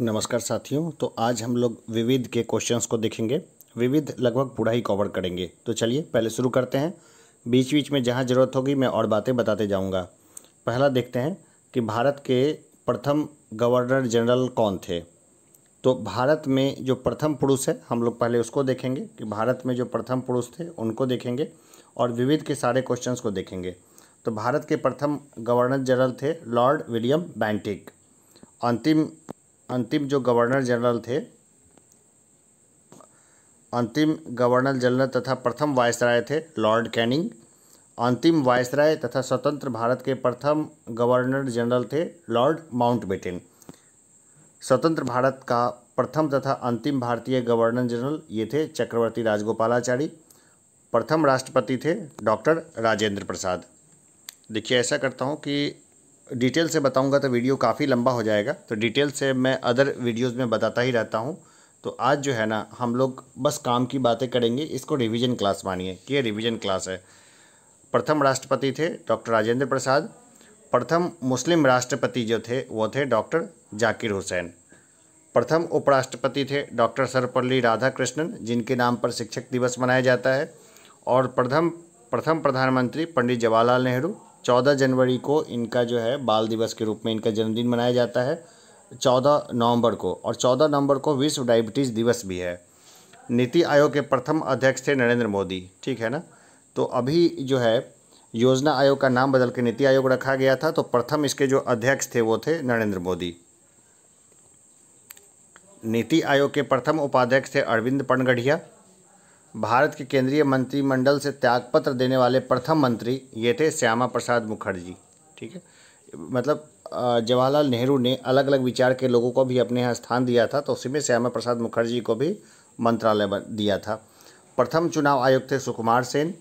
नमस्कार साथियों तो आज हम लोग विविध के क्वेश्चंस को देखेंगे विविध लगभग पूरा ही कवर करेंगे तो चलिए पहले शुरू करते हैं बीच बीच में जहाँ ज़रूरत होगी मैं और बातें बताते जाऊँगा पहला देखते हैं कि भारत के प्रथम गवर्नर जनरल कौन थे तो भारत में जो प्रथम पुरुष है हम लोग पहले उसको देखेंगे कि भारत में जो प्रथम पुरुष थे उनको देखेंगे और विविध के सारे क्वेश्चन को देखेंगे तो भारत के प्रथम गवर्नर जनरल थे लॉर्ड विलियम बैंटिक अंतिम अंतिम जो गवर्नर जनरल थे अंतिम गवर्नर जनरल तथा प्रथम वायसराय थे लॉर्ड कैनिंग अंतिम वायसराय तथा स्वतंत्र भारत के प्रथम गवर्नर जनरल थे लॉर्ड माउंटबेटन स्वतंत्र भारत का प्रथम तथा अंतिम भारतीय गवर्नर जनरल ये थे चक्रवर्ती राजगोपालाचारी प्रथम राष्ट्रपति थे डॉक्टर राजेंद्र प्रसाद देखिए ऐसा करता हूँ कि डिटेल से बताऊंगा तो वीडियो काफ़ी लंबा हो जाएगा तो डिटेल से मैं अदर वीडियोस में बताता ही रहता हूं तो आज जो है ना हम लोग बस काम की बातें करेंगे इसको रिवीजन क्लास मानिए कि ये रिवीजन क्लास है प्रथम राष्ट्रपति थे डॉक्टर राजेंद्र प्रसाद प्रथम मुस्लिम राष्ट्रपति जो थे वो थे डॉक्टर जाकिर हुसैन प्रथम उपराष्ट्रपति थे डॉक्टर सर्वपल्ली राधाकृष्णन जिनके नाम पर शिक्षक दिवस मनाया जाता है और प्रथम प्रथम प्रधानमंत्री पंडित जवाहरलाल नेहरू चौदह जनवरी को इनका जो है बाल दिवस के रूप में इनका जन्मदिन मनाया जाता है चौदह नवंबर को और चौदह नवंबर को विश्व डायबिटीज़ दिवस भी है नीति आयोग के प्रथम अध्यक्ष थे नरेंद्र मोदी ठीक है ना तो अभी जो है योजना आयोग का नाम बदल के नीति आयोग रखा गया था तो प्रथम इसके जो अध्यक्ष थे वो थे नरेंद्र मोदी नीति आयोग के प्रथम उपाध्यक्ष थे अरविंद पनगढ़िया भारत के केंद्रीय मंत्रिमंडल से त्यागपत्र देने वाले प्रथम मंत्री ये थे श्यामा प्रसाद मुखर्जी ठीक है मतलब जवाहरलाल नेहरू ने अलग अलग विचार के लोगों को भी अपने यहाँ स्थान दिया था तो उसी में श्यामा प्रसाद मुखर्जी को भी मंत्रालय दिया था प्रथम चुनाव आयुक्त थे सुकुमार सेन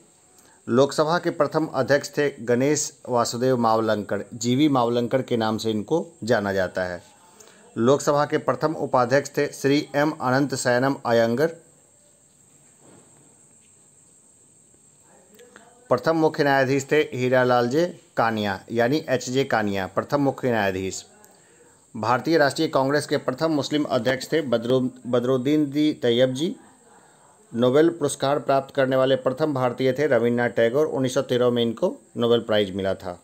लोकसभा के प्रथम अध्यक्ष थे गणेश वासुदेव मावलंकर जीवी मावलंकर के नाम से इनको जाना जाता है लोकसभा के प्रथम उपाध्यक्ष थे श्री एम अनंत सैनम अयंगर प्रथम मुख्य न्यायाधीश थे हीरालाल जे कानिया यानी एच जे कानिया प्रथम मुख्य न्यायाधीश भारतीय राष्ट्रीय कांग्रेस के प्रथम मुस्लिम अध्यक्ष थे बदरू बदरुद्दीन दी तैयब जी नोबेल पुरस्कार प्राप्त करने वाले प्रथम भारतीय थे रविन्द्रनाथ टैगोर उन्नीस में इनको नोबेल प्राइज मिला था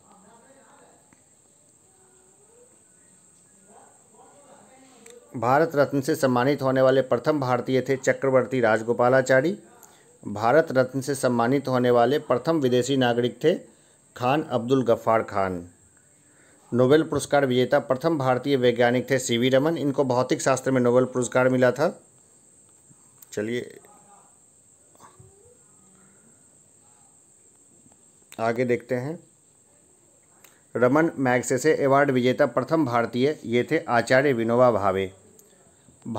भारत रत्न से सम्मानित होने वाले प्रथम भारतीय थे चक्रवर्ती राजगोपालाचारी भारत रत्न से सम्मानित होने वाले प्रथम विदेशी नागरिक थे खान अब्दुल गफ्फार खान नोबेल पुरस्कार विजेता प्रथम भारतीय वैज्ञानिक थे सी वी रमन इनको भौतिक शास्त्र में नोबेल पुरस्कार मिला था चलिए आगे देखते हैं रमन मैग्सेसे अवार्ड विजेता प्रथम भारतीय ये थे आचार्य विनोबा भावे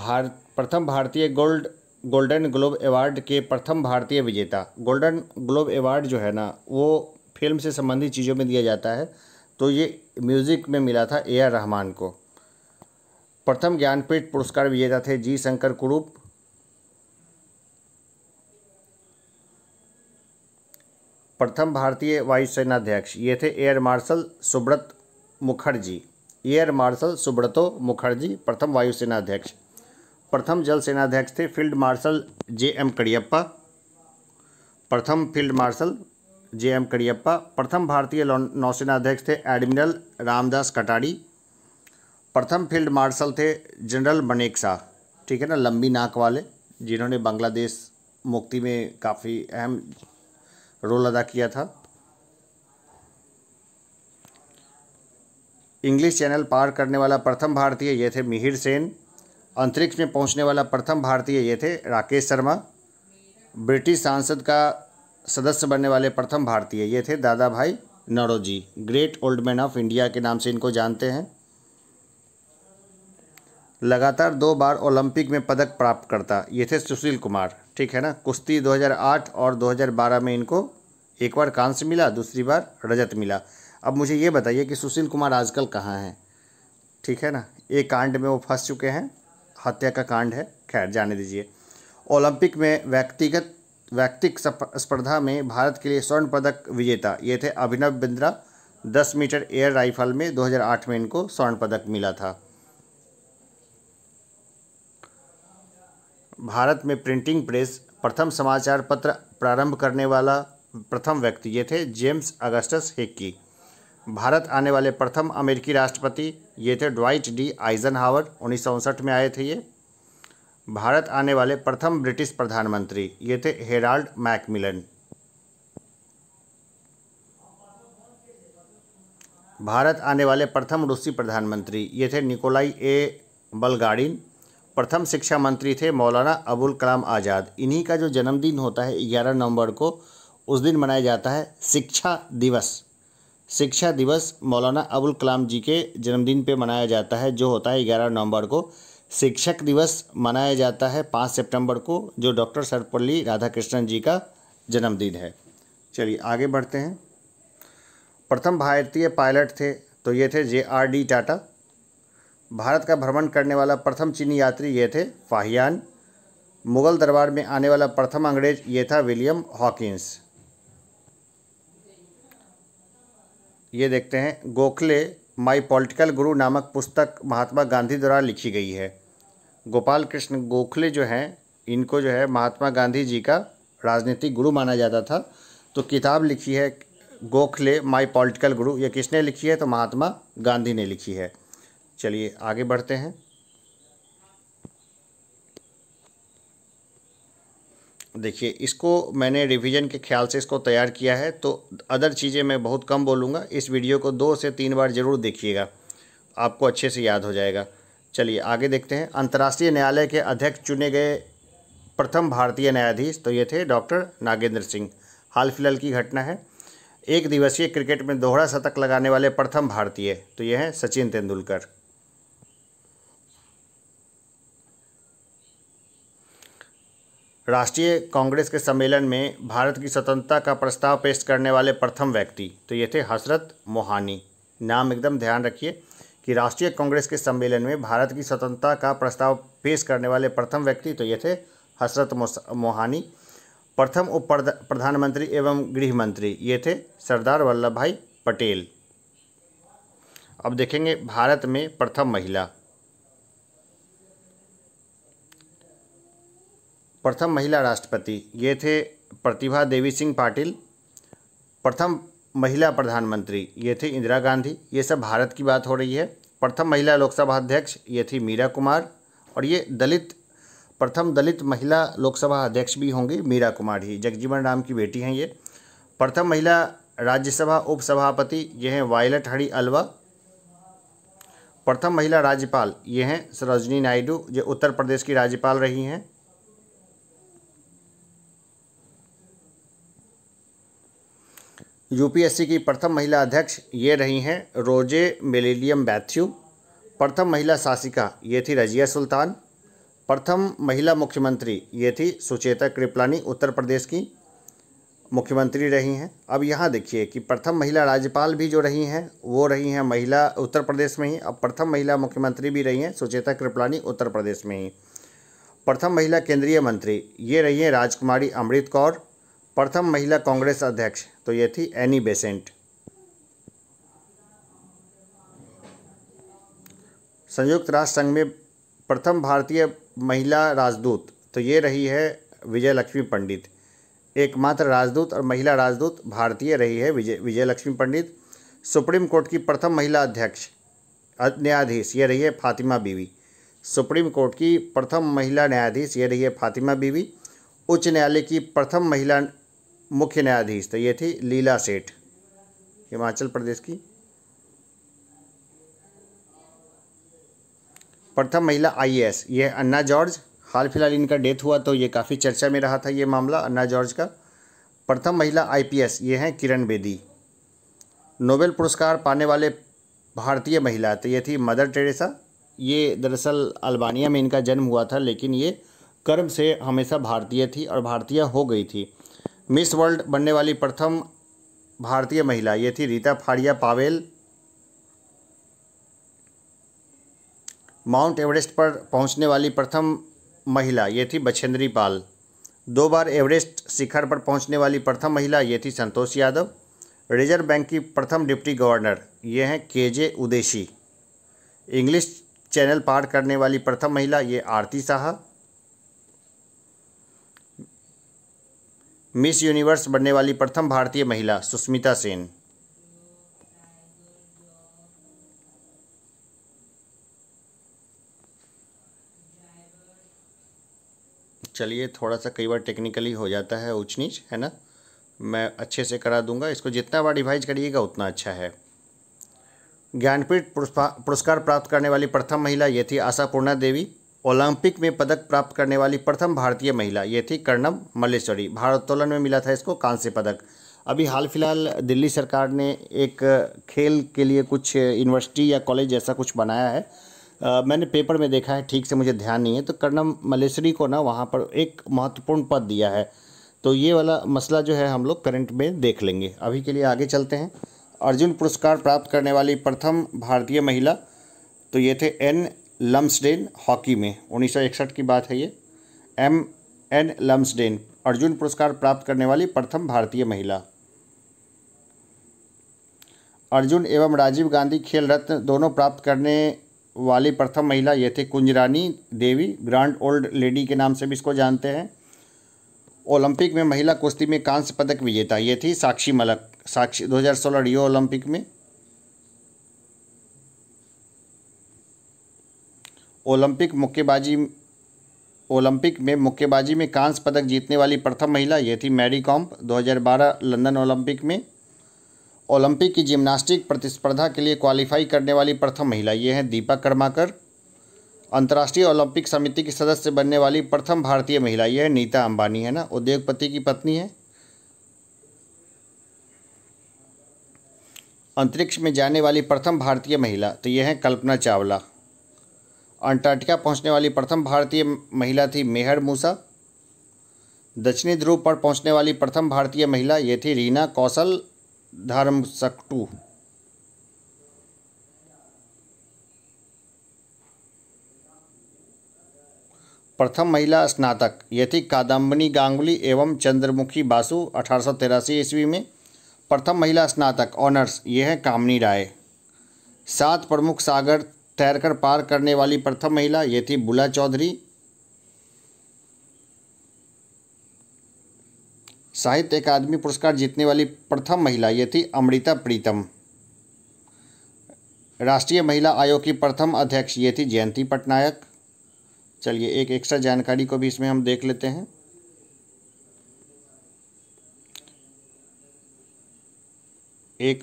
भारत प्रथम भारतीय गोल्ड गोल्डन ग्लोब अवार्ड के प्रथम भारतीय विजेता गोल्डन ग्लोब अवार्ड जो है ना वो फिल्म से संबंधित चीज़ों में दिया जाता है तो ये म्यूज़िक में मिला था ए आर रहमान को प्रथम ज्ञानपीठ पुरस्कार विजेता थे जी शंकर कुरूप प्रथम भारतीय वायुसेना अध्यक्ष ये थे air marshal Subrata Mukherjee air marshal Subroto Mukherjee प्रथम वायुसेना अध्यक्ष प्रथम जल सेनाध्यक्ष थे field marshal J M Cariappa प्रथम field marshal J M Cariappa प्रथम भारतीय नौसेना अध्यक्ष थे एडमिरल रामदास कटारी प्रथम फील्ड मार्शल थे जनरल मनेक शाह ठीक है ना लंबी नाक वाले जिन्होंने बांग्लादेश मुक्ति में काफ़ी अहम रोल अदा किया था इंग्लिश चैनल पार करने वाला प्रथम भारतीय ये थे मिहिर सेन अंतरिक्ष में पहुंचने वाला प्रथम भारतीय ये थे राकेश शर्मा ब्रिटिश सांसद का सदस्य बनने वाले प्रथम भारतीय ये थे Dadabhai Naoroji great old man of India के नाम से इनको जानते हैं लगातार दो बार ओलंपिक में पदक प्राप्त करता ये थे सुशील कुमार ठीक है ना कुश्ती 2008 और 2012 में इनको एक बार कांस्य मिला दूसरी बार रजत मिला अब मुझे ये बताइए कि सुशील कुमार आजकल कहाँ हैं ठीक है ना एक कांड में वो फंस चुके हैं हत्या का कांड है खैर जाने दीजिए ओलंपिक में व्यक्तिगत व्यक्तिक स्पर्धा में भारत के लिए स्वर्ण पदक विजेता ये थे Abhinav Bindra 10 metre air rifle में 2008 में इनको स्वर्ण पदक मिला था भारत में प्रिंटिंग प्रेस प्रथम समाचार पत्र प्रारंभ करने वाला प्रथम व्यक्ति ये थे जेम्स अगस्टस हेक्की भारत आने वाले प्रथम अमेरिकी राष्ट्रपति ये थे ड्वाइट डी आइजन हावर में आए थे ये भारत आने वाले प्रथम ब्रिटिश प्रधानमंत्री ये थे हेराल्ड मैकमिलन भारत आने वाले प्रथम रूसी प्रधानमंत्री ये थे निकोलाई ए बलगाड़िन प्रथम शिक्षा मंत्री थे मौलाना अबुल कलाम आज़ाद इन्हीं का जो जन्मदिन होता है ग्यारह नवंबर को उस दिन मनाया जाता है शिक्षा दिवस शिक्षा दिवस मौलाना अबुल कलाम जी के जन्मदिन पे मनाया जाता है जो होता है ग्यारह नवंबर को शिक्षक दिवस मनाया जाता है पाँच सितंबर को जो डॉक्टर सर्वपल्ली राधाकृष्णन जी का जन्मदिन है चलिए आगे बढ़ते हैं प्रथम भारतीय पायलट थे तो ये थे J R D Tata Bharat का भ्रमण करने वाला प्रथम चीनी यात्री ये थे फाहियान मुगल दरबार में आने वाला प्रथम अंग्रेज ये था विलियम हॉकिंस ये देखते हैं गोखले माई पॉलिटिकल गुरु नामक पुस्तक महात्मा गांधी द्वारा लिखी गई है गोपाल कृष्ण गोखले जो हैं इनको जो है महात्मा गांधी जी का राजनीतिक गुरु माना जाता था तो किताब लिखी है गोखले माई पॉलिटिकल गुरु ये किसने लिखी है तो महात्मा गांधी ने लिखी है चलिए आगे बढ़ते हैं देखिए इसको मैंने रिवीजन के ख्याल से इसको तैयार किया है तो अदर चीज़ें मैं बहुत कम बोलूँगा इस वीडियो को दो से तीन बार ज़रूर देखिएगा आपको अच्छे से याद हो जाएगा चलिए आगे देखते हैं अंतर्राष्ट्रीय न्यायालय के अध्यक्ष चुने गए प्रथम भारतीय न्यायाधीश तो ये थे डॉक्टर नागेंद्र सिंह हाल फिलहाल की घटना है एक दिवसीय क्रिकेट में दोहरा शतक लगाने वाले प्रथम भारतीय तो ये हैं सचिन तेंदुलकर राष्ट्रीय कांग्रेस के सम्मेलन में भारत की स्वतंत्रता का प्रस्ताव पेश करने वाले प्रथम व्यक्ति तो ये थे हसरत मोहानी नाम एकदम ध्यान रखिए कि राष्ट्रीय कांग्रेस के सम्मेलन में भारत की स्वतंत्रता का प्रस्ताव पेश करने वाले प्रथम व्यक्ति तो ये थे हसरत मोहानी प्रथम उप प्रधानमंत्री एवं गृह मंत्री ये थे सरदार वल्लभ भाई पटेल अब देखेंगे भारत में प्रथम महिला प्रथम महिला राष्ट्रपति ये थे प्रतिभा देवी सिंह पाटिल प्रथम महिला प्रधानमंत्री ये थे इंदिरा गांधी ये सब भारत की बात हो रही है प्रथम महिला लोकसभा अध्यक्ष ये थी मीरा कुमार और ये दलित प्रथम दलित महिला लोकसभा अध्यक्ष भी होंगी मीरा कुमार ही जगजीवन राम की बेटी हैं ये प्रथम महिला राज्यसभा उपसभापति ये हैं वायलट हरी अलवा प्रथम महिला राज्यपाल ये हैं सरोजनी नायडू जो उत्तर प्रदेश की राज्यपाल रही हैं यूपीएससी की प्रथम महिला अध्यक्ष ये रही हैं रोजे मेलेलियम मैथ्यू प्रथम महिला शासिका ये थी रजिया सुल्तान प्रथम महिला मुख्यमंत्री ये थी सुचेता कृपलानी उत्तर प्रदेश की मुख्यमंत्री रही हैं अब यहाँ देखिए कि प्रथम महिला राज्यपाल भी जो रही हैं वो रही हैं महिला उत्तर प्रदेश में ही अब प्रथम महिला मुख्यमंत्री भी रही हैं सुचेता कृपलानी उत्तर प्रदेश में ही प्रथम महिला केंद्रीय मंत्री ये रही हैं राजकुमारी अमृत कौर प्रथम महिला कांग्रेस अध्यक्ष तो ये थी एनी बेसेंट संयुक्त राष्ट्र संघ में प्रथम भारतीय महिला राजदूत तो ये रही है विजय लक्ष्मी पंडित एकमात्र राजदूत और महिला राजदूत भारतीय रही है विजय विजय लक्ष्मी पंडित सुप्रीम कोर्ट की प्रथम महिला अध्यक्ष न्यायाधीश ये रही है फातिमा बीवी सुप्रीम कोर्ट की प्रथम महिला न्यायाधीश ये रही है फातिमा बीवी उच्च न्यायालय की प्रथम महिला मुख्य न्यायाधीश तो ये थी लीला सेठ हिमाचल प्रदेश की प्रथम महिला आईएएस ये अन्ना जॉर्ज हाल फिलहाल इनका डेथ हुआ तो ये काफ़ी चर्चा में रहा था ये मामला अन्ना जॉर्ज का प्रथम महिला आईपीएस ये हैं किरण बेदी नोबेल पुरस्कार पाने वाले भारतीय महिला तो ये थी मदर टेरेसा ये दरअसल अल्बानिया में इनका जन्म हुआ था लेकिन ये कर्म से हमेशा भारतीय थी और भारतीय हो गई थी मिस वर्ल्ड बनने वाली प्रथम भारतीय महिला ये थी Reita Faria Powell mount Everest पर पहुंचने वाली प्रथम महिला ये थी बछेंद्री पाल दो बार एवरेस्ट शिखर पर पहुंचने वाली प्रथम महिला ये थी संतोष यादव रिजर्व बैंक की प्रथम डिप्टी गवर्नर ये हैं K J Udeshi English Channel पार करने वाली प्रथम महिला ये आरती साहा मिस यूनिवर्स बनने वाली प्रथम भारतीय महिला सुष्मिता सेन चलिए थोड़ा सा कई बार टेक्निकली हो जाता है ऊंच नीच है ना मैं अच्छे से करा दूंगा इसको जितना बार रिवाइज करिएगा उतना अच्छा है ज्ञानपीठ पुरस्कार प्राप्त करने वाली प्रथम महिला ये थी आशा पूर्णा देवी ओलंपिक में पदक प्राप्त करने वाली प्रथम भारतीय महिला ये थी कर्णम मल्लेश्वरी भारोत्तोलन में मिला था इसको कांस्य पदक अभी हाल फिलहाल दिल्ली सरकार ने एक खेल के लिए कुछ यूनिवर्सिटी या कॉलेज ऐसा कुछ बनाया है आ, मैंने पेपर में देखा है ठीक से मुझे ध्यान नहीं है तो कर्णम मलेश्वरी को ना वहाँ पर एक महत्वपूर्ण पद दिया है तो ये वाला मसला जो है हम लोग करंट में देख लेंगे अभी के लिए आगे चलते हैं अर्जुन पुरस्कार प्राप्त करने वाली प्रथम भारतीय महिला तो ये थे एन लम्सडेन हॉकी में उन्नीस की बात है ये एम एन लम्सडेन अर्जुन पुरस्कार प्राप्त करने वाली प्रथम भारतीय महिला अर्जुन एवं राजीव गांधी खेल रत्न दोनों प्राप्त करने वाली प्रथम महिला ये थे Kunjarani Devi grand old lady के नाम से भी इसको जानते हैं ओलंपिक में महिला कुश्ती में कांस्य पदक विजेता ये थी साक्षी मलक साक्षी 2016 रियो ओलंपिक में ओलंपिक मुक्केबाजी ओलंपिक में मुक्केबाजी में कांस्य पदक जीतने वाली प्रथम महिला ये थी मैरी कॉम्प 2012 लंदन ओलंपिक में ओलंपिक की जिम्नास्टिक प्रतिस्पर्धा के लिए क्वालिफाई करने वाली प्रथम महिला ये हैं दीपक कर्माकर अंतर्राष्ट्रीय ओलंपिक समिति की सदस्य बनने वाली प्रथम भारतीय महिला ये है नीता अंबानी है ना उद्योगपति की पत्नी है अंतरिक्ष में जाने वाली प्रथम भारतीय महिला तो ये हैं कल्पना चावला अंटार्कटिका पहुंचने वाली प्रथम भारतीय महिला थी मेहर मूसा दक्षिणी ध्रुव पर पहुंचने वाली प्रथम भारतीय महिला ये थी रीना कौशल धर्मसकटू प्रथम महिला स्नातक ये थी कादम्बनी गांगुली एवं चंद्रमुखी बासु अठारह ईस्वी में प्रथम महिला स्नातक ऑनर्स ये है कामनी राय सात प्रमुख सागर तैरकर पार करने वाली प्रथम महिला ये थी बुला चौधरी साहित्य अकादमी पुरस्कार जीतने वाली प्रथम महिला ये थी अमृता प्रीतम राष्ट्रीय महिला आयोग की प्रथम अध्यक्ष ये थी जयंती पटनायक चलिए एक एक्स्ट्रा जानकारी को भी इसमें हम देख लेते हैं एक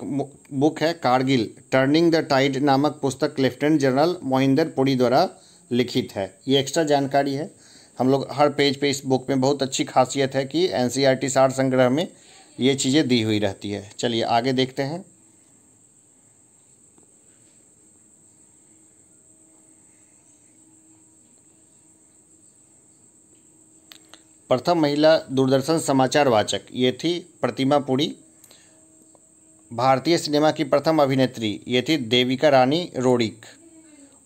बुक है कारगिल टर्निंग द टाइड नामक पुस्तक लेफ्टिनेंट जनरल मोहिंदर पुरी द्वारा लिखित है ये एक्स्ट्रा जानकारी है हम लोग हर पेज पे इस बुक में बहुत अच्छी खासियत है कि एन सी e सार संग्रह में ये चीज़ें दी हुई रहती है चलिए आगे देखते हैं प्रथम महिला दूरदर्शन समाचार वाचक ये थी प्रतिमा पुरी भारतीय सिनेमा की प्रथम अभिनेत्री ये थी देविका रानी रोडिक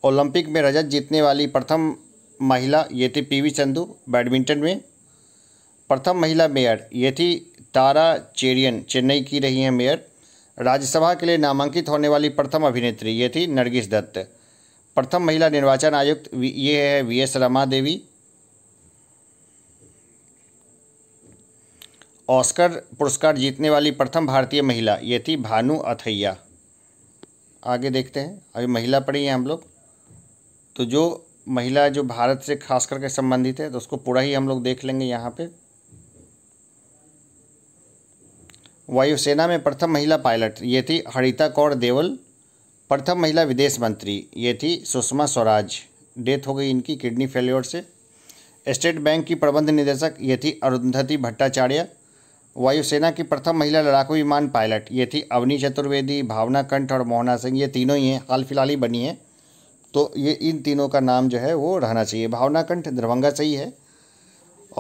ओलंपिक में रजत जीतने वाली प्रथम महिला ये थी पीवी चंदू बैडमिंटन में प्रथम महिला मेयर ये थी तारा चेरियन चेन्नई की रही हैं मेयर राज्यसभा के लिए नामांकित होने वाली प्रथम अभिनेत्री ये थी नरगिस दत्त प्रथम महिला निर्वाचन आयुक्त ये है V S Rama Devi Oscar पुरस्कार जीतने वाली प्रथम भारतीय महिला ये थी भानु अथैया आगे देखते हैं अभी महिला पढ़ी है हम लोग तो जो महिला जो भारत से खास करके संबंधित है तो उसको पूरा ही हम लोग देख लेंगे यहाँ पे वायुसेना में प्रथम महिला पायलट ये थी हरिता कौर देवल प्रथम महिला विदेश मंत्री ये थी सुषमा स्वराज डेथ हो गई इनकी किडनी फेल्योर से स्टेट बैंक की प्रबंध निदेशक ये थी अरुंधति भट्टाचार्य वायुसेना की प्रथम महिला लड़ाकू विमान पायलट ये थी अवनी चतुर्वेदी भावना कंठ और मोहना सिंह ये तीनों ही हैं हाल फिलहाल ही बनी है तो ये इन तीनों का नाम जो है वो रहना चाहिए भावना कंठ दरभंगा से ही है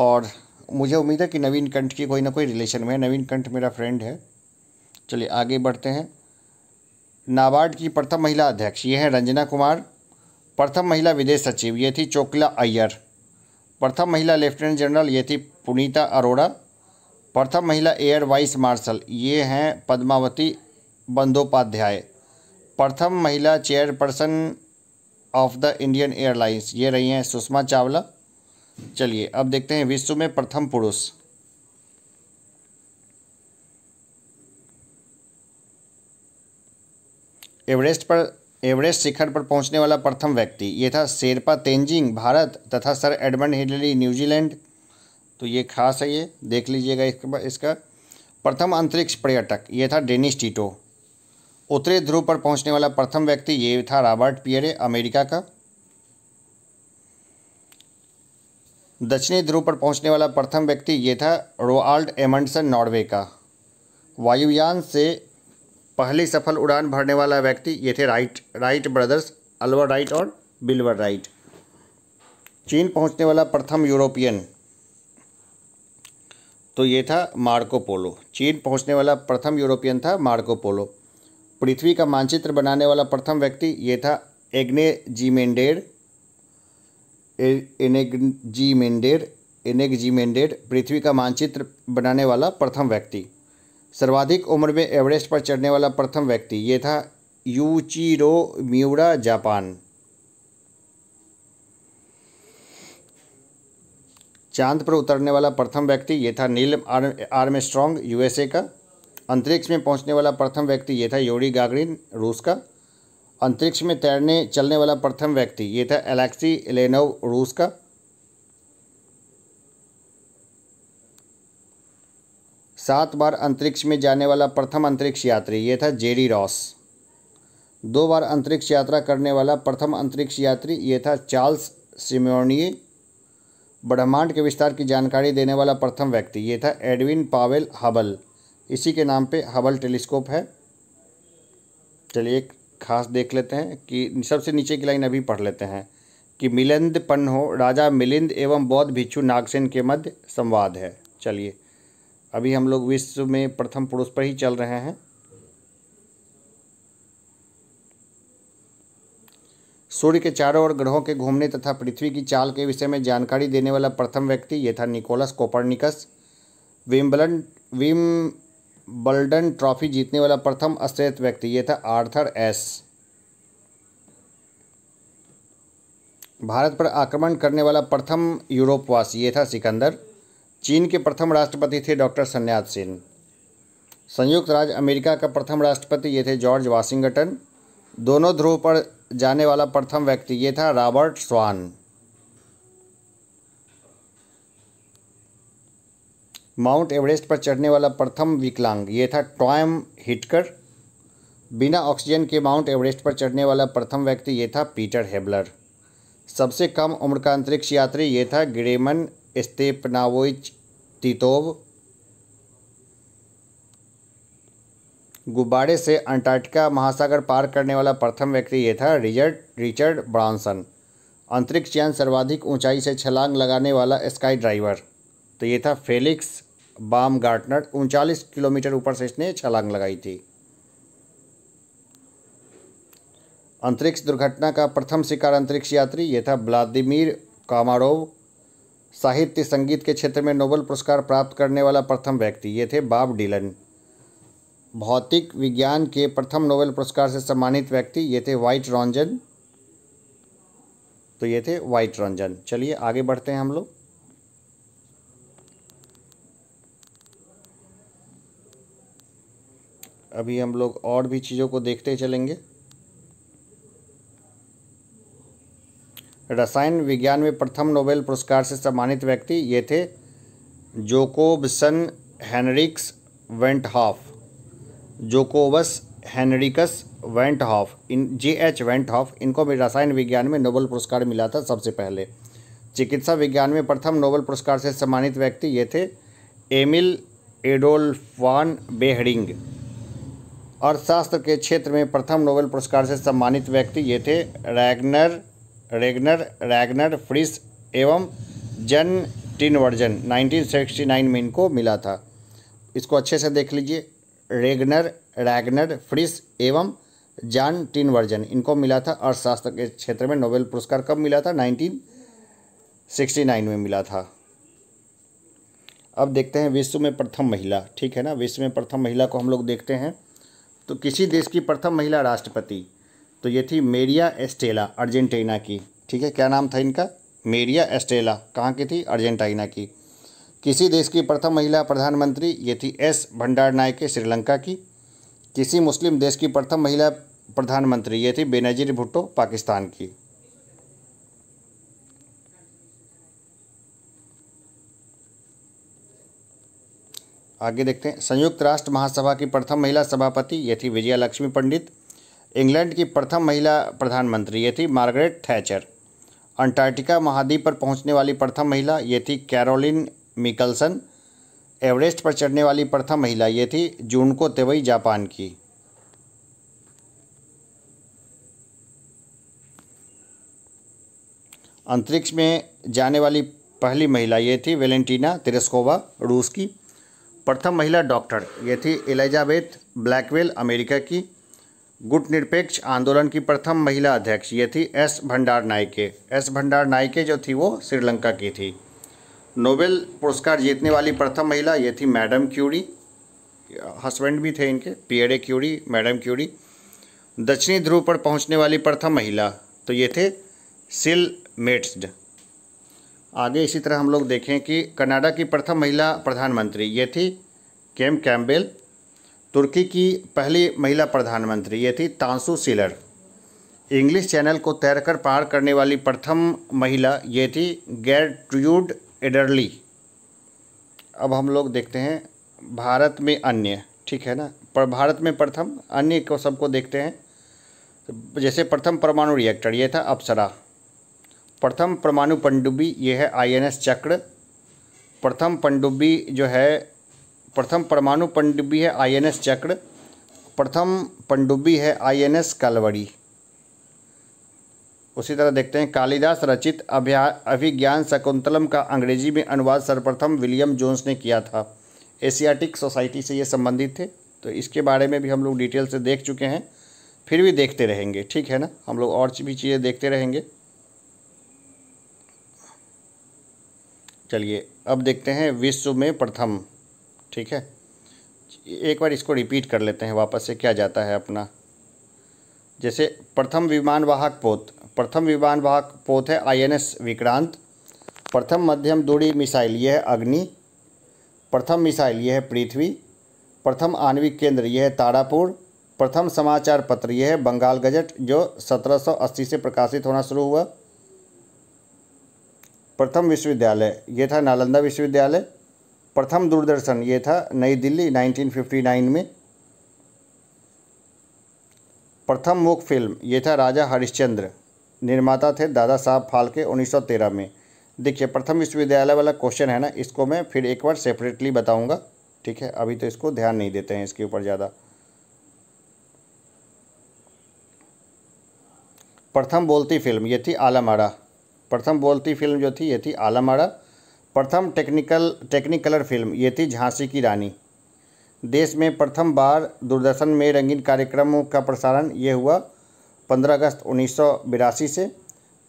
और मुझे उम्मीद है कि नवीन कंठ की कोई ना कोई रिलेशन में है नवीन कंठ मेरा फ्रेंड है चलिए आगे बढ़ते हैं नाबार्ड की प्रथम महिला अध्यक्ष ये हैं रंजना कुमार प्रथम महिला विदेश सचिव ये थी चोकला अय्यर प्रथम महिला लेफ्टिनेंट जनरल ये थी पुनीता अरोड़ा प्रथम महिला एयर वाइस मार्शल ये हैं पद्मावती बंदोपाध्याय प्रथम महिला chairperson of the Indian airlines ये रही हैं सुषमा चावला चलिए अब देखते हैं विश्व में प्रथम पुरुष एवरेस्ट पर एवरेस्ट शिखर पर पहुंचने वाला प्रथम व्यक्ति ये था शेरपा तेंजिंग भारत तथा सर एडमंड हिडली न्यूजीलैंड तो ये खास है ये देख लीजिएगा इसका इसका प्रथम अंतरिक्ष पर्यटक ये था डेनिस टीटो उत्तरी ध्रुव पर पहुंचने वाला प्रथम व्यक्ति ये था रॉबर्ट पियरे अमेरिका का दक्षिणी ध्रुव पर पहुंचने वाला प्रथम व्यक्ति ये था रोआल्ड एमंडसन नॉर्वे का वायुयान से पहली सफल उड़ान भरने वाला व्यक्ति ये थे Wright Wright brothers Orville Wright और बिल्वर राइट चीन पहुंचने वाला प्रथम यूरोपियन तो ये था मार्को पोलो चीन पहुंचने वाला प्रथम यूरोपियन था मार्को पोलो पृथ्वी का मानचित्र बनाने वाला प्रथम व्यक्ति ये था एग्ने जीमेंडेड एनेगजीमेंडेड एनेगजीमेंडेड पृथ्वी का मानचित्र बनाने वाला प्रथम व्यक्ति सर्वाधिक उम्र में एवरेस्ट पर चढ़ने वाला प्रथम व्यक्ति ये था यूचीरो म्यूरा जापान चांद पर उतरने वाला प्रथम व्यक्ति ये था नील आर्म स्ट्रॉन्ग यूएसए का अंतरिक्ष में पहुंचने वाला प्रथम व्यक्ति ये था योरी गागरिन रूस का अंतरिक्ष में तैरने चलने वाला प्रथम व्यक्ति ये था एलेक्सी एलेनोव रूस का सात बार अंतरिक्ष में जाने वाला प्रथम अंतरिक्ष यात्री ये था जेरी रॉस दो बार अंतरिक्ष यात्रा करने वाला प्रथम अंतरिक्ष यात्री ये था चार्ल्स सिम्योनिए ब्रह्मांड के विस्तार की जानकारी देने वाला प्रथम व्यक्ति ये था एडविन पावेल हबल इसी के नाम पे हबल टेलीस्कोप है चलिए एक खास देख लेते हैं कि सबसे नीचे की लाइन अभी पढ़ लेते हैं कि मिलिंद हो राजा मिलिंद एवं बौद्ध भिक्षु नागसेन के मध्य संवाद है चलिए अभी हम लोग विश्व में प्रथम पुरुष पर ही चल रहे हैं सूर्य के चारों ओर ग्रहों के घूमने तथा पृथ्वी की चाल के विषय में जानकारी देने वाला प्रथम व्यक्ति यह था Nicolaus Copernicus Wimbledon Wimbledon trophy जीतने वाला प्रथम श्रेष्ठ व्यक्ति यह था आर्थर एस भारत पर आक्रमण करने वाला प्रथम यूरोपवासी यह था सिकंदर चीन के प्रथम राष्ट्रपति थे डॉक्टर सन्याद सेन संयुक्त राज्य अमेरिका का प्रथम राष्ट्रपति ये थे जॉर्ज वाशिंगटन दोनों ध्रुव पर जाने वाला प्रथम व्यक्ति ये था रॉबर्ट स्वान माउंट एवरेस्ट पर चढ़ने वाला प्रथम विकलांग ये था टॉयम हिटकर बिना ऑक्सीजन के माउंट एवरेस्ट पर चढ़ने वाला प्रथम व्यक्ति ये था पीटर हेबलर सबसे कम उम्र का अंतरिक्ष यात्री ये था ग्रेमन स्टेपनावोइच तितोव गुब्बारे से अंटार्कटिका महासागर पार करने वाला प्रथम व्यक्ति ये था रिजर्ड रिचर्ड ब्रांसन अंतरिक्ष यान सर्वाधिक ऊंचाई से छलांग लगाने वाला स्काई ड्राइवर तो ये था फेलिक्स बाम गार्टनर उनचालीस किलोमीटर ऊपर से इसने छलांग लगाई थी अंतरिक्ष दुर्घटना का प्रथम शिकार अंतरिक्ष यात्री ये था ब्लादिमिर कामारोव साहित्य संगीत के क्षेत्र में नोबल पुरस्कार प्राप्त करने वाला प्रथम व्यक्ति ये थे बाब डिलन भौतिक विज्ञान के प्रथम नोबेल पुरस्कार से सम्मानित व्यक्ति ये थे वाइट रॉन्जन तो ये थे वाइट रंजन चलिए आगे बढ़ते हैं हम लोग अभी हम लोग और भी चीज़ों को देखते चलेंगे रसायन विज्ञान में प्रथम नोबेल पुरस्कार से सम्मानित व्यक्ति ये थे Jacobus Henricus van't Hoff Jacobus Henricus van't Hoff इन जे एच वेंटहॉफ इनको भी रसायन विज्ञान में नोबल पुरस्कार मिला था सबसे पहले चिकित्सा विज्ञान में प्रथम नोबल पुरस्कार से सम्मानित व्यक्ति ये थे एमिल एडोल्फान बेहरिंग अर्थशास्त्र के क्षेत्र में प्रथम नोबेल पुरस्कार से सम्मानित व्यक्ति ये थे रैगनर रेगनर रैगनर फ्रिस एवं जन टिनवर्जन 1969 में इनको मिला था इसको अच्छे से देख लीजिए रेगनर रैगनर फ्रिस एवं जॉन टीन वर्जन इनको मिला था अर्थशास्त्र के क्षेत्र में नोबेल पुरस्कार कब मिला था 1969 में मिला था अब देखते हैं विश्व में प्रथम महिला ठीक है ना विश्व में प्रथम महिला को हम लोग देखते हैं तो किसी देश की प्रथम महिला राष्ट्रपति तो ये थी मेरिया एस्टेला अर्जेंटीना की ठीक है क्या नाम था इनका मेरिया एस्टेला कहाँ की थी अर्जेंटीना की किसी देश की प्रथम महिला प्रधानमंत्री ये थी एस भंडार नायके श्रीलंका की किसी मुस्लिम देश की प्रथम महिला प्रधानमंत्री ये थी बेनजीर भुट्टो पाकिस्तान की आगे देखते हैं संयुक्त राष्ट्र महासभा की प्रथम महिला सभापति ये थी विजया लक्ष्मी पंडित इंग्लैंड की प्रथम महिला प्रधानमंत्री ये थी मार्गरेट थैचर अंटार्कटिका महाद्वीप पर पहुंचने वाली प्रथम महिला ये थी कैरोलिन मिकलसन एवरेस्ट पर चढ़ने वाली प्रथम महिला ये थी जून को तेवई जापान की अंतरिक्ष में जाने वाली पहली महिला ये थी वेलेंटीना तिरस्कोवा रूस की प्रथम महिला डॉक्टर ये थी एलिजाबेथ ब्लैकवेल अमेरिका की गुट निरपेक्ष आंदोलन की प्रथम महिला अध्यक्ष ये थी एस भंडार नाइके एस भंडार नाइके जो थी वो श्रीलंका की थी नोबेल पुरस्कार जीतने वाली प्रथम महिला ये थी मैडम क्यूरी हस्बैंड भी थे इनके पियरे क्यूरी मैडम क्यूरी दक्षिणी ध्रुव पर पहुंचने वाली प्रथम महिला तो ये थे सिल मेट्सड आगे इसी तरह हम लोग देखें कि कनाडा की प्रथम महिला प्रधानमंत्री ये थी केम कैम्बेल तुर्की की पहली महिला प्रधानमंत्री ये थी तांसू सिलर इंग्लिश चैनल को तैरकर पार करने वाली प्रथम महिला ये थी गैर ट्रूड एडरली अब हम लोग देखते हैं भारत में अन्य ठीक है ना पर भारत में प्रथम अन्य को सबको देखते हैं जैसे प्रथम परमाणु रिएक्टर ये था अप्सरा प्रथम परमाणु पनडुब्बी ये है आईएनएस चक्र प्रथम पनडुब्बी जो है प्रथम परमाणु पनडुब्बी है आईएनएस चक्र प्रथम पनडुब्बी है आईएनएस कालवरी उसी तरह देखते हैं कालिदास रचित अभ्या अभिज्ञान शकुंतलम का अंग्रेजी में अनुवाद सर्वप्रथम विलियम जोन्स ने किया था एशियाटिक सोसाइटी से ये संबंधित थे तो इसके बारे में भी हम लोग डिटेल से देख चुके हैं फिर भी देखते रहेंगे ठीक है ना हम लोग और भी चीज़ें देखते रहेंगे चलिए अब देखते हैं विश्व में प्रथम ठीक है एक बार इसको रिपीट कर लेते हैं वापस से क्या जाता है अपना जैसे प्रथम विमानवाहक पोत प्रथम विमान वाहक पोत है आईएनएस विक्रांत प्रथम मध्यम दूरी मिसाइल यह है अग्नि प्रथम मिसाइल यह है पृथ्वी प्रथम आणविक केंद्र यह है तारापुर प्रथम समाचार पत्र यह है बंगाल गजट जो 1780 से प्रकाशित होना शुरू हुआ प्रथम विश्वविद्यालय ये था नालंदा विश्वविद्यालय प्रथम दूरदर्शन ये था नई दिल्ली 1959 में प्रथम मुख फिल्म ये था राजा हरिश्चंद्र निर्माता थे दादा साहब फालके 1913 में देखिए प्रथम विश्वविद्यालय वाला क्वेश्चन है ना इसको मैं फिर एक बार सेपरेटली बताऊंगा ठीक है अभी तो इसको ध्यान नहीं देते हैं इसके ऊपर ज़्यादा प्रथम बोलती फिल्म ये थी आलमाड़ा प्रथम बोलती फिल्म जो थी ये थी आलमाड़ा प्रथम टेक्निकल टेक्निकलर फिल्म ये थी झांसी की रानी देश में प्रथम बार दूरदर्शन में रंगीन कार्यक्रमों का प्रसारण ये हुआ पंद्रह अगस्त उन्नीस से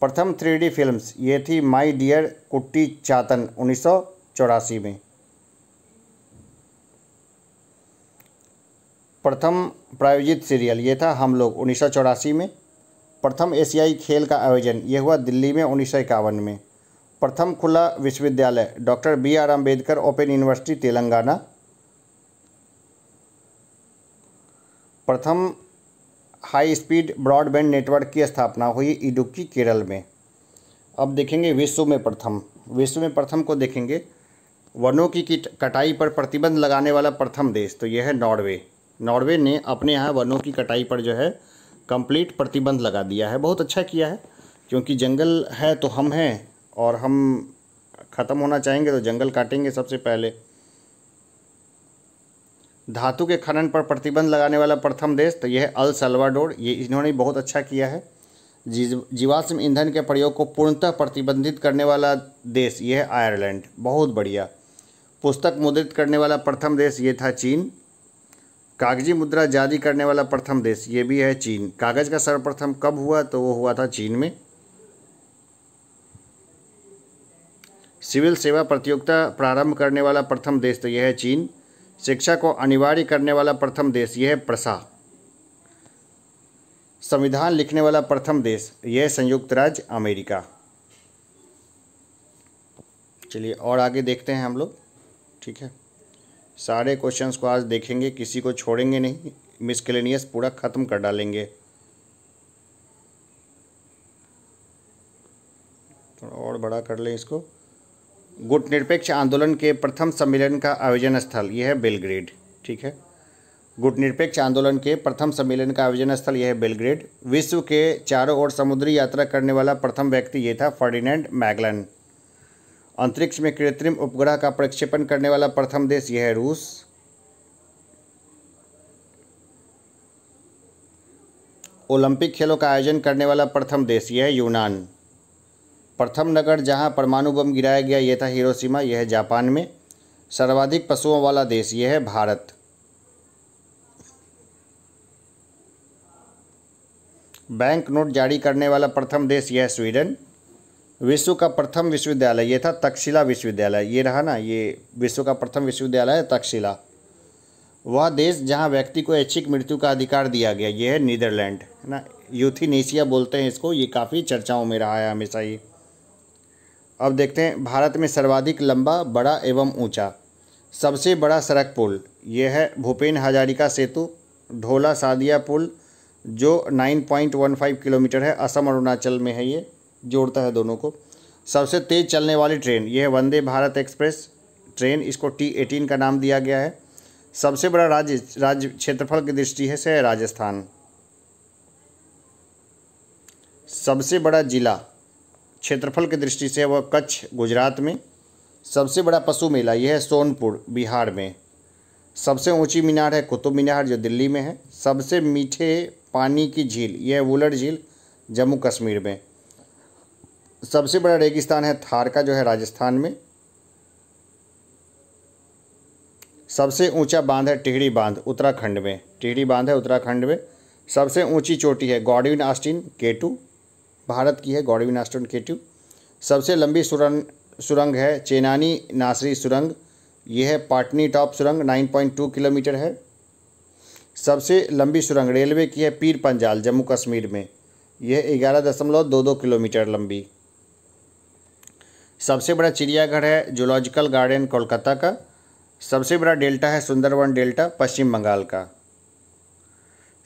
प्रथम थ्री फिल्म्स ये थी माई डियर कुट्टी चातन उन्नीस में प्रथम प्रायोजित सीरियल ये था हम लोग उन्नीस में प्रथम एशियाई खेल का आयोजन ये हुआ दिल्ली में उन्नीस में प्रथम खुला विश्वविद्यालय doctor B R Ambedkar open university Telangana प्रथम हाई स्पीड ब्रॉडबैंड नेटवर्क की स्थापना हुई इडुक्की केरल में अब देखेंगे विश्व में प्रथम विश्व में प्रथम को देखेंगे वनों की कटाई पर प्रतिबंध लगाने वाला प्रथम देश तो यह है नॉर्वे नॉर्वे ने अपने यहाँ वनों की कटाई पर जो है कंप्लीट प्रतिबंध लगा दिया है बहुत अच्छा किया है क्योंकि जंगल है तो हम हैं और हम ख़त्म होना चाहेंगे तो जंगल काटेंगे सबसे पहले धातु के खनन पर प्रतिबंध लगाने वाला प्रथम देश तो यह अल सल्वाडोर ये इन्होंने बहुत अच्छा किया है जीवाश्म ईंधन के प्रयोग को पूर्णतः प्रतिबंधित करने वाला देश यह आयरलैंड बहुत बढ़िया पुस्तक मुद्रित करने वाला प्रथम देश ये था चीन कागजी मुद्रा जारी करने वाला प्रथम देश ये भी है चीन कागज़ का सर्वप्रथम कब हुआ तो वो हुआ था चीन में सिविल सेवा प्रतियोगिता प्रारंभ करने वाला प्रथम देश तो यह है चीन शिक्षा को अनिवार्य करने वाला प्रथम देश यह प्रसा संविधान लिखने वाला प्रथम देश यह संयुक्त राज्य अमेरिका चलिए और आगे देखते हैं हम लोग ठीक है सारे क्वेश्चंस को आज देखेंगे किसी को छोड़ेंगे नहीं मिसकेलेनियस पूरा ख़त्म कर डालेंगे थोड़ा और बड़ा कर लें इसको गुटनिरपेक्ष आंदोलन के प्रथम सम्मेलन का आयोजन स्थल यह है बेलग्रेड ठीक है गुटनिरपेक्ष आंदोलन के प्रथम सम्मेलन का आयोजन स्थल यह है बेलग्रेड विश्व के चारों ओर समुद्री यात्रा करने वाला प्रथम व्यक्ति ये था फर्डिनेंड मैगलन अंतरिक्ष में कृत्रिम उपग्रह का प्रक्षेपण करने वाला प्रथम देश यह है रूस ओलंपिक खेलों का आयोजन करने वाला प्रथम देश यह है यूनान प्रथम नगर जहां परमाणु बम गिराया गया यह था हिरोशिमा यह जापान में सर्वाधिक पशुओं वाला देश यह है भारत बैंक नोट जारी करने वाला प्रथम देश यह स्वीडन विश्व का प्रथम विश्वविद्यालय यह था तक्षशिला विश्वविद्यालय ये रहा ना ये विश्व का प्रथम विश्वविद्यालय है तक्षशिला वह देश जहां व्यक्ति को ऐच्छिक मृत्यु का अधिकार दिया गया यह है नीदरलैंड है ना यूथीनेशिया बोलते हैं इसको ये काफ़ी चर्चाओं में रहा है हमेशा ये अब देखते हैं भारत में सर्वाधिक लंबा बड़ा एवं ऊंचा सबसे बड़ा सड़क पुल यह है भूपेन हजारिका सेतु ढोला सादिया पुल जो 9.15 किलोमीटर है असम अरुणाचल में है ये जोड़ता है दोनों को सबसे तेज़ चलने वाली ट्रेन यह है वंदे भारत एक्सप्रेस ट्रेन इसको टी एटीन का नाम दिया गया है सबसे बड़ा राज्य राज्य क्षेत्रफल की दृष्टि से राजस्थान सबसे बड़ा जिला क्षेत्रफल की दृष्टि से वह कच्छ गुजरात में सबसे बड़ा पशु मेला यह है सोनपुर बिहार में सबसे ऊंची मीनार है कुतुब मीनार जो दिल्ली में है सबसे मीठे पानी की झील यह है वुलर झील जम्मू कश्मीर में सबसे बड़ा रेगिस्तान है थार का जो है राजस्थान में सबसे ऊंचा बांध है टिहरी बांध उत्तराखंड में टिहरी बांध है उत्तराखंड में सबसे ऊंची चोटी है गॉडविन आस्टिन केटू भारत की है गौरवी नास्टन ट्यू सबसे लंबी सुरंग सुरंग है चेनानी नासरी सुरंग यह है पाटनी टॉप सुरंग 9.2 किलोमीटर है सबसे लंबी सुरंग रेलवे की है पीर पंजाल जम्मू कश्मीर में यह ग्यारह दशमलव दो दो किलोमीटर लंबी सबसे बड़ा चिड़ियाघर है जूलॉजिकल गार्डन कोलकाता का सबसे बड़ा डेल्टा है सुंदरवन डेल्टा पश्चिम बंगाल का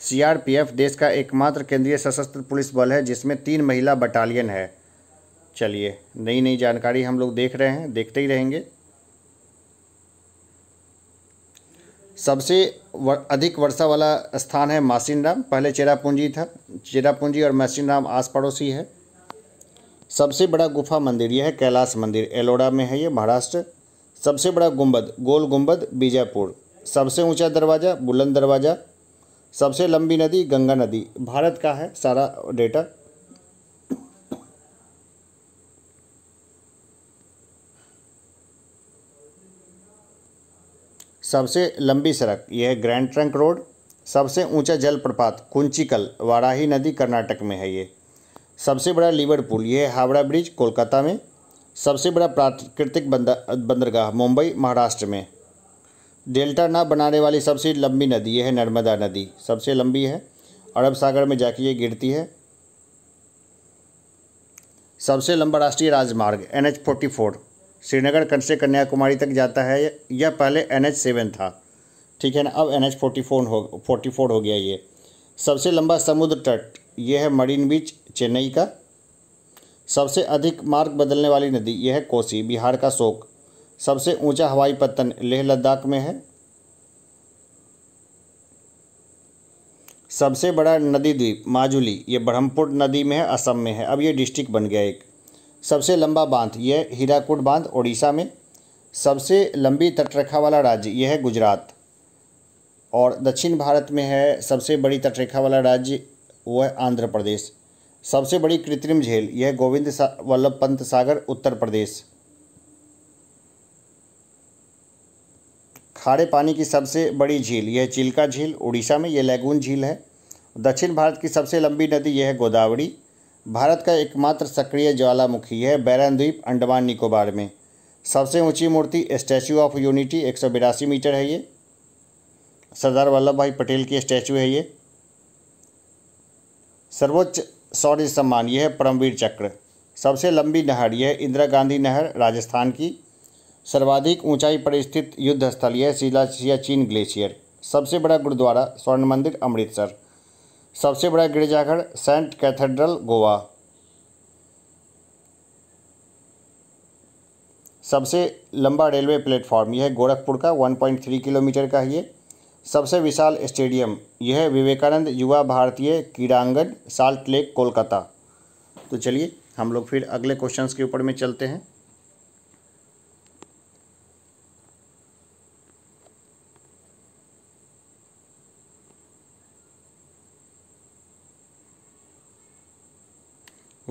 सीआरपीएफ देश का एकमात्र केंद्रीय सशस्त्र पुलिस बल है जिसमें तीन महिला बटालियन है चलिए नई नई जानकारी हम लोग देख रहे हैं देखते ही रहेंगे सबसे वर, अधिक वर्षा वाला स्थान है मासिनराम पहले चेरापूंजी था चेरापूंजी और राम आस पड़ोसी है सबसे बड़ा गुफा मंदिर यह है कैलाश मंदिर एलोड़ा में है ये महाराष्ट्र सबसे बड़ा गुंबद गोल गुंबद बीजापुर सबसे ऊंचा दरवाज़ा बुलंद दरवाज़ा सबसे लंबी नदी गंगा नदी भारत का है सारा डेटा सबसे लंबी सड़क यह है ग्रैंड ट्रंक रोड सबसे ऊंचा जलप्रपात कुंचिकल वाराही नदी कर्नाटक में है ये सबसे बड़ा लीवर पुल यह हावड़ा ब्रिज कोलकाता में सबसे बड़ा प्राकृतिक बंदरगाह मुंबई महाराष्ट्र में डेल्टा ना बनाने वाली सबसे लंबी नदी यह है नर्मदा नदी सबसे लंबी है अरब सागर में जाके ये गिरती है सबसे लंबा राष्ट्रीय राजमार्ग N H forty four Srinagar Kutch से कन्याकुमारी तक जाता है यह पहले एन एच सेवन था ठीक है ना अब एन एच फोर्टी फोर हो फोर्टी फोर हो गया ये सबसे लंबा समुद्र तट यह है मरीन बीच चेन्नई का सबसे अधिक मार्ग बदलने वाली नदी यह है कोसी बिहार का शोक सबसे ऊंचा हवाई पत्तन लेह लद्दाख में है सबसे बड़ा नदी द्वीप माजुली ये ब्रह्मपुर नदी में है असम में है अब ये डिस्ट्रिक्ट बन गया एक सबसे लंबा बांध यह हीराकुट बांध उड़ीसा में सबसे लंबी तटरेखा वाला राज्य यह है गुजरात और दक्षिण भारत में है सबसे बड़ी तटरेखा वाला राज्य वो है आंध्र प्रदेश सबसे बड़ी कृत्रिम झील यह गोविंद वल्लभ पंत सागर उत्तर प्रदेश खारे पानी की सबसे बड़ी झील यह चिल्का झील उड़ीसा में यह लैगून झील है दक्षिण भारत की सबसे लंबी नदी यह है गोदावरी भारत का एकमात्र सक्रिय ज्वालामुखी है बैरन द्वीप अंडमान निकोबार में सबसे ऊंची मूर्ति स्टैचू ऑफ यूनिटी एक मीटर है ये सरदार वल्लभ भाई पटेल की स्टैचू है ये सर्वोच्च शौर्य सम्मान यह है परमवीर चक्र सबसे लंबी नहर यह इंदिरा गांधी नहर राजस्थान की सर्वाधिक ऊंचाई पर स्थित युद्ध स्थल यह शिला सियाचिन ग्लेशियर सबसे बड़ा गुरुद्वारा स्वर्ण मंदिर अमृतसर सबसे बड़ा गिरजाघर सेंट कैथेड्रल गोवा सबसे लंबा रेलवे प्लेटफॉर्म यह गोरखपुर का 1.3 किलोमीटर का है सबसे विशाल स्टेडियम यह विवेकानंद युवा भारतीय क्रीड़ांगन साल्ट लेक कोलकाता तो चलिए हम लोग फिर अगले क्वेश्चंस के ऊपर में चलते हैं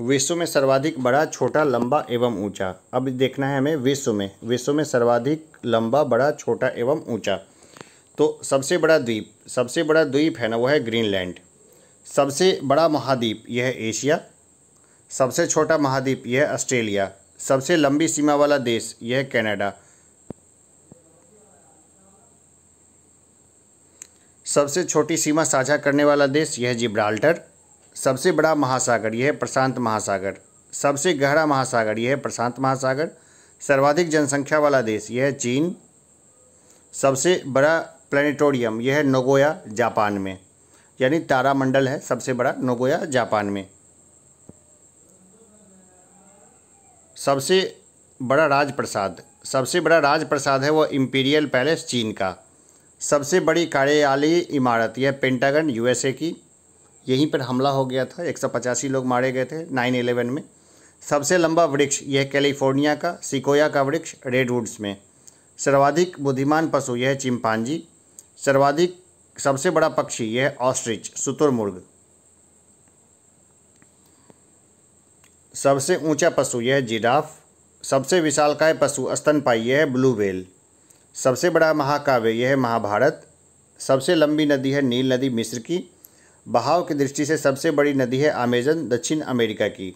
विश्व में सर्वाधिक बड़ा छोटा लंबा एवं ऊंचा अब देखना है हमें विश्व में विश्व में सर्वाधिक लंबा बड़ा छोटा एवं ऊंचा तो सबसे बड़ा द्वीप सबसे बड़ा द्वीप है ना वो है ग्रीनलैंड सबसे बड़ा महाद्वीप यह है एशिया सबसे छोटा महाद्वीप यह है ऑस्ट्रेलिया सबसे लंबी सीमा वाला देश यह है सबसे छोटी सीमा साझा करने वाला देश यह जिब्राल्टर सबसे बड़ा महासागर यह है प्रशांत महासागर सबसे गहरा महासागर यह है प्रशांत महासागर सर्वाधिक जनसंख्या वाला देश यह है चीन सबसे बड़ा प्लेनेटोरियम यह है नोगोया जापान में यानी तारामंडल है सबसे बड़ा नोगोया जापान में सबसे बड़ा राजप्रसाद सबसे बड़ा राजप्रसाद है वह इम्पीरियल पैलेस चीन का सबसे बड़ी कार्यालयी इमारत यह पेंटागन यूएसए की यहीं पर हमला हो गया था एक लोग मारे गए थे नाइन एलेवन में सबसे लंबा वृक्ष यह कैलिफोर्निया का सिकोया का वृक्ष रेडवुड्स में सर्वाधिक बुद्धिमान पशु यह चिंपांजी सर्वाधिक सबसे बड़ा पक्षी यह ऑस्ट्रिच सुतुरमुर्ग सबसे ऊंचा पशु यह जिराफ सबसे विशालकाय पशु स्तनपाई यह ब्लू वेल सबसे बड़ा महाकाव्य यह महाभारत सबसे लंबी नदी है नील नदी मिस्र की बहाव की दृष्टि से सबसे बड़ी नदी है अमेजन दक्षिण अमेरिका की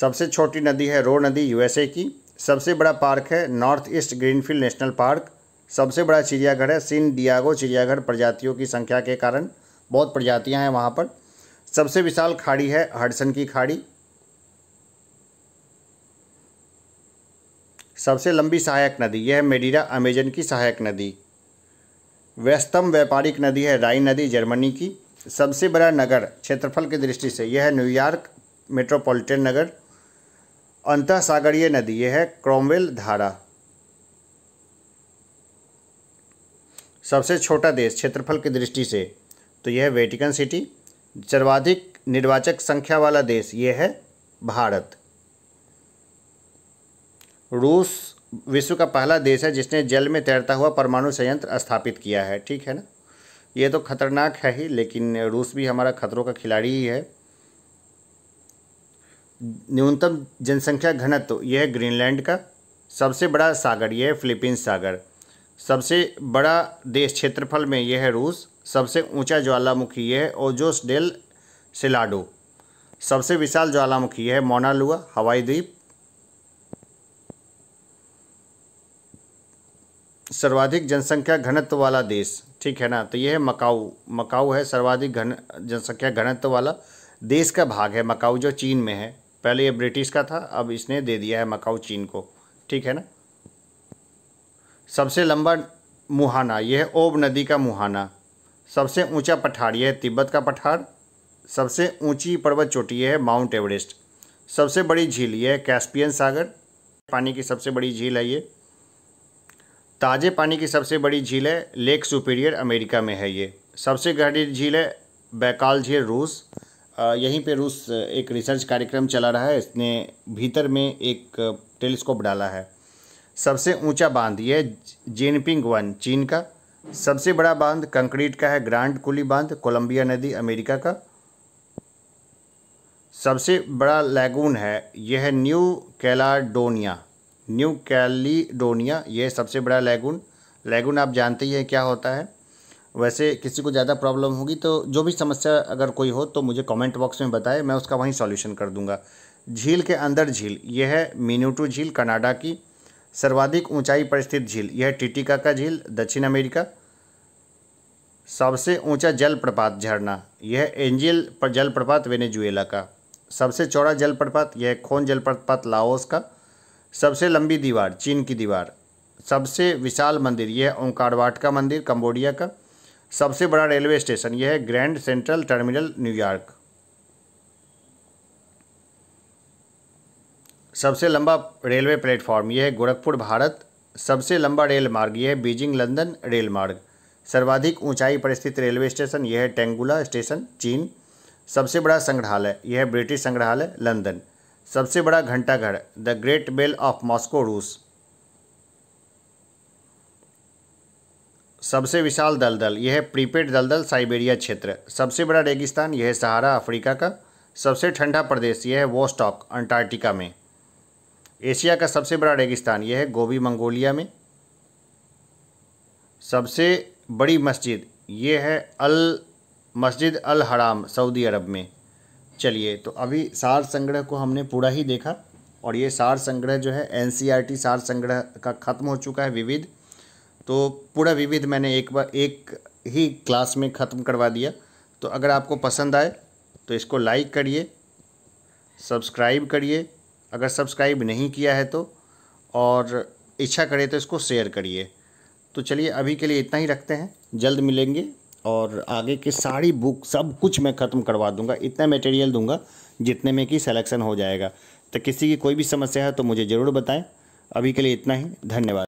सबसे छोटी नदी है रो नदी यूएसए की सबसे बड़ा पार्क है north east greenfield national park सबसे बड़ा चिड़ियाघर है सिन डियागो चिड़ियाघर प्रजातियों की संख्या के कारण बहुत प्रजातियां हैं वहां पर सबसे विशाल खाड़ी है हडसन की खाड़ी सबसे लंबी सहायक नदी यह है मेडिरा अमेजन की सहायक नदी व्यस्तम व्यापारिक नदी है राइन नदी जर्मनी की सबसे बड़ा नगर क्षेत्रफल की दृष्टि से यह है न्यूयॉर्क मेट्रोपॉलिटन नगर अंत सागरीय नदी यह है क्रोमवेल धारा सबसे छोटा देश क्षेत्रफल की दृष्टि से तो यह वेटिकन सिटी सर्वाधिक निर्वाचक संख्या वाला देश यह है भारत रूस विश्व का पहला देश है जिसने जल में तैरता हुआ परमाणु संयंत्र स्थापित किया है ठीक है ना ये तो खतरनाक है ही लेकिन रूस भी हमारा खतरों का खिलाड़ी ही है न्यूनतम जनसंख्या घनत्व तो यह है ग्रीनलैंड का सबसे बड़ा सागर यह है फिलीपींस सागर सबसे बड़ा देश क्षेत्रफल में यह है रूस सबसे ऊंचा ज्वालामुखी यह है ओजोस डेल सिलाडो सबसे विशाल ज्वालामुखी है मोनालुआ हवाई द्वीप सर्वाधिक जनसंख्या घनत्व वाला देश ठीक है ना तो यह है मकाऊ मकाऊ है सर्वाधिक घन जनसंख्या घनत्व वाला देश का भाग है मकाऊ जो चीन में है पहले ये ब्रिटिश का था अब इसने दे दिया है मकाऊ चीन को ठीक है ना सबसे लंबा मुहाना यह है ओब नदी का मुहाना सबसे ऊंचा पठार यह है तिब्बत का पठार सबसे ऊंची पर्वत चोटी है माउंट एवरेस्ट सबसे बड़ी झील यह है कैस्पियन सागर पानी की सबसे बड़ी झील है ये ताज़े पानी की सबसे बड़ी झील है लेक सुपीरियर अमेरिका में है ये सबसे गहरी झील है बैकाल झील रूस यहीं पे रूस एक रिसर्च कार्यक्रम चला रहा है इसने भीतर में एक टेलीस्कोप डाला है सबसे ऊंचा बांध यह जिनपिंग वन चीन का सबसे बड़ा बांध कंक्रीट का है ग्रांड कुली बांध कोलंबिया नदी अमेरिका का सबसे बड़ा लैगून है यह न्यू कैलाडोनिया न्यू कैलिडोनिया ये सबसे बड़ा लैगून लैगून आप जानते ही हैं क्या होता है वैसे किसी को ज़्यादा प्रॉब्लम होगी तो जो भी समस्या अगर कोई हो तो मुझे कमेंट बॉक्स में बताएं मैं उसका वहीं सॉल्यूशन कर दूंगा झील के अंदर झील यह है मीनूटू झील कनाडा की सर्वाधिक ऊंचाई पर स्थित झील यह टिटिका का झील दक्षिण अमेरिका सबसे ऊंचा जलप्रपात झरना यह एंजिल पर जलप्रपात वेनेजुएला का सबसे चौड़ा जलप्रपात यह खोन जलप्रपात लाओस का सबसे लंबी दीवार चीन की दीवार सबसे विशाल मंदिर यह है ओंकारवाट का मंदिर कंबोडिया का सबसे बड़ा रेलवे स्टेशन यह है ग्रैंड सेंट्रल टर्मिनल न्यूयॉर्क सबसे लंबा रेलवे प्लेटफॉर्म यह है गोरखपुर भारत सबसे लंबा रेल मार्ग यह है बीजिंग लंदन रेल मार्ग सर्वाधिक ऊंचाई पर स्थित रेलवे स्टेशन यह है टेंगुला स्टेशन चीन सबसे बड़ा संग्रहालय यह है ब्रिटिश संग्रहालय लंदन सबसे बड़ा घंटाघर the great bell of Moscow रूस सबसे विशाल दलदल यह है प्रीपेड दलदल साइबेरिया क्षेत्र सबसे बड़ा रेगिस्तान यह सहारा अफ्रीका का सबसे ठंडा प्रदेश यह है वोस्टॉक अंटार्कटिका में एशिया का सबसे बड़ा रेगिस्तान यह है गोभी मंगोलिया में सबसे बड़ी मस्जिद यह है अल मस्जिद अल हराम सऊदी अरब में चलिए तो अभी सार संग्रह को हमने पूरा ही देखा और ये सार संग्रह जो है एन e सार संग्रह का ख़त्म हो चुका है विविध तो पूरा विविध मैंने एक बार एक ही क्लास में ख़त्म करवा दिया तो अगर आपको पसंद आए तो इसको लाइक करिए सब्सक्राइब करिए अगर सब्सक्राइब नहीं किया है तो और इच्छा करे तो इसको शेयर करिए तो चलिए अभी के लिए इतना ही रखते हैं जल्द मिलेंगे और आगे की सारी बुक सब कुछ मैं ख़त्म करवा दूंगा इतना मटेरियल दूंगा जितने में कि सिलेक्शन हो जाएगा तो किसी की कोई भी समस्या है तो मुझे ज़रूर बताएं अभी के लिए इतना ही धन्यवाद